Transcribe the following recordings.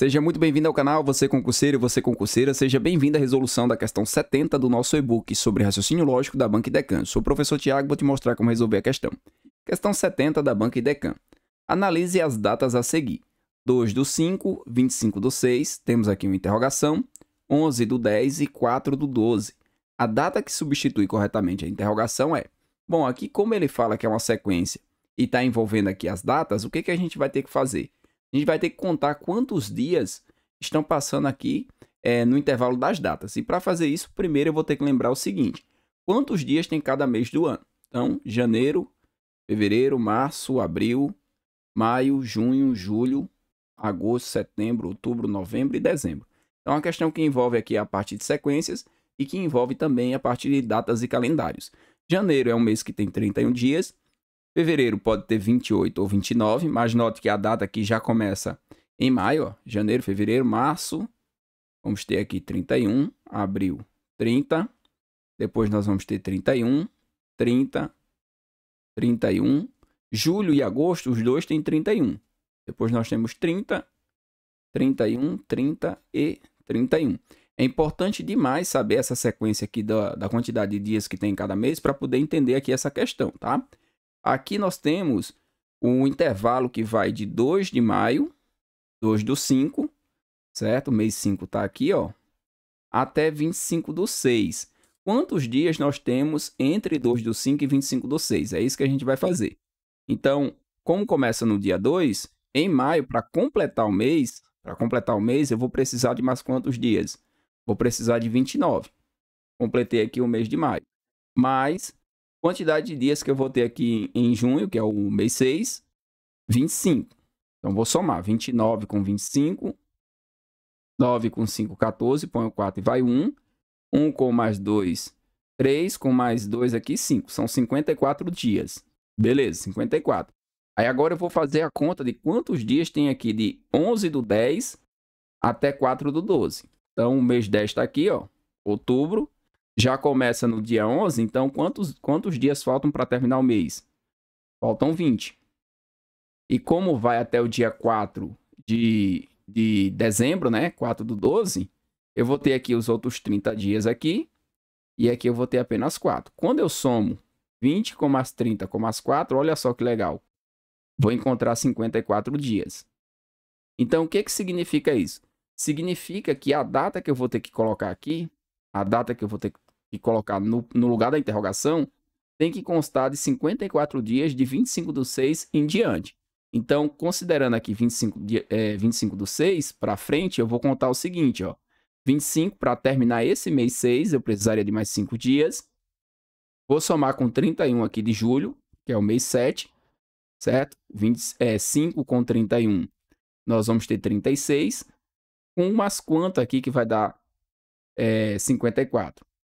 Seja muito bem-vindo ao canal, você concurseiro, você concurseira, seja bem-vindo à resolução da questão 70 do nosso e-book sobre raciocínio lógico da Banca Decan. Sou o professor Tiago, vou te mostrar como resolver a questão. Questão 70 da Banca Decan. Analise as datas a seguir. 2 do 5, 25 do 6, temos aqui uma interrogação, 11 do 10 e 4 do 12. A data que substitui corretamente a interrogação é... Bom, aqui como ele fala que é uma sequência e está envolvendo aqui as datas, o que, que a gente vai ter que fazer? a gente vai ter que contar quantos dias estão passando aqui é, no intervalo das datas. E para fazer isso, primeiro eu vou ter que lembrar o seguinte: quantos dias tem cada mês do ano? Então, janeiro, fevereiro, março, abril, maio, junho, julho, agosto, setembro, outubro, novembro e dezembro. Então, é uma questão que envolve aqui a parte de sequências e que envolve também a parte de datas e calendários. Janeiro é um mês que tem 31 dias, Fevereiro pode ter 28 ou 29, mas note que a data aqui já começa em maio, ó, janeiro, fevereiro, março. Vamos ter aqui 31, abril, 30. Depois nós vamos ter 31, 30, 31. Julho e agosto, os dois têm 31. Depois nós temos 30, 31, 30 e 31. É importante demais saber essa sequência aqui da, da quantidade de dias que tem em cada mês para poder entender aqui essa questão, tá? Aqui nós temos o intervalo que vai de 2 de maio, 2 do 5, certo? O Mês 5 está aqui, ó, até 25 do 6. Quantos dias nós temos entre 2 do 5 e 25 do 6? É isso que a gente vai fazer. Então, como começa no dia 2, em maio, para completar o mês, para completar o mês, eu vou precisar de mais quantos dias? Vou precisar de 29. Completei aqui o mês de maio. Mais Quantidade de dias que eu vou ter aqui em junho, que é o mês 6, 25. Então, vou somar 29 com 25, 9 com 5, 14, põe o 4 e vai 1. 1 com mais 2, 3, com mais 2 aqui, 5. São 54 dias. Beleza, 54. Aí agora eu vou fazer a conta de quantos dias tem aqui de 11 do 10 até 4 do 12. Então, o mês 10 está aqui, ó, outubro já começa no dia 11, então quantos, quantos dias faltam para terminar o mês? Faltam 20. E como vai até o dia 4 de, de dezembro, né? 4 do 12, eu vou ter aqui os outros 30 dias aqui, e aqui eu vou ter apenas 4. Quando eu somo 20 com as 30 com as 4, olha só que legal. Vou encontrar 54 dias. Então, o que, que significa isso? Significa que a data que eu vou ter que colocar aqui, a data que eu vou ter que e colocar no, no lugar da interrogação, tem que constar de 54 dias de 25 do 6 em diante. Então, considerando aqui 25, é, 25 do 6 para frente, eu vou contar o seguinte, ó. 25 para terminar esse mês 6, eu precisaria de mais 5 dias. Vou somar com 31 aqui de julho, que é o mês 7, certo? 20, é, 5 com 31, nós vamos ter 36. Com umas quantas aqui que vai dar é, 54.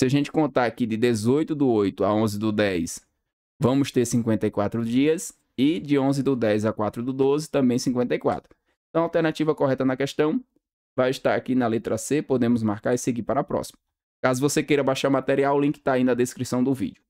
Se a gente contar aqui de 18 do 8 a 11 do 10, vamos ter 54 dias. E de 11 do 10 a 4 do 12, também 54. Então, a alternativa correta na questão vai estar aqui na letra C. Podemos marcar e seguir para a próxima. Caso você queira baixar o material, o link está aí na descrição do vídeo.